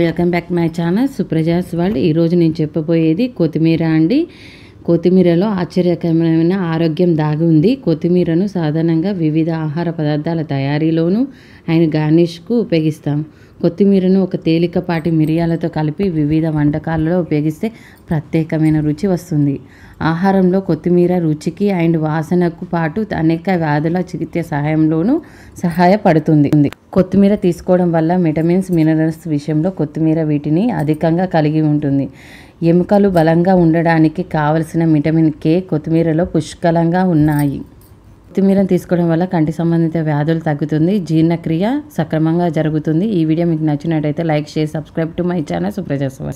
welcome back my channel సుప్రజాస్ వాళ్ళు ఈరోజు నేను చెప్పబోయేది కొత్తిమీర అండి కొత్తిమీరలో ఆశ్చర్యకరమైన ఆరోగ్యం దాగి ఉంది కొత్తిమీరను సాధారణంగా వివిధ ఆహార పదార్థాల తయారీలోను ఆయన గార్నిష్కు ఉపయోగిస్తాం కొత్తిమీరను ఒక తేలికపాటి మిరియాలతో కలిపి వివిధ వంటకాలలో ఉపయోగిస్తే ప్రత్యేకమైన రుచి వస్తుంది ఆహారంలో కొత్తిమీర రుచికి అండ్ వాసనకు పాటు అనేక వ్యాధుల చికిత్స సహాయంలోనూ సహాయపడుతుంది కొత్తిమీర తీసుకోవడం వల్ల విటమిన్స్ మినరల్స్ విషయంలో కొత్తిమీర వీటిని అధికంగా కలిగి ఉంటుంది ఎముకలు బలంగా ఉండడానికి కావలసిన విటమిన్ కే కొత్తిమీరలో పుష్కలంగా ఉన్నాయి కొత్తిమీరను తీసుకోవడం వల్ల కంటి సంబంధిత వ్యాధులు తగ్గుతుంది జీర్ణక్రియ సక్రమంగా జరుగుతుంది ఈ వీడియో మీకు నచ్చినట్టయితే like share subscribe to my channel సుప్రజాస్వామి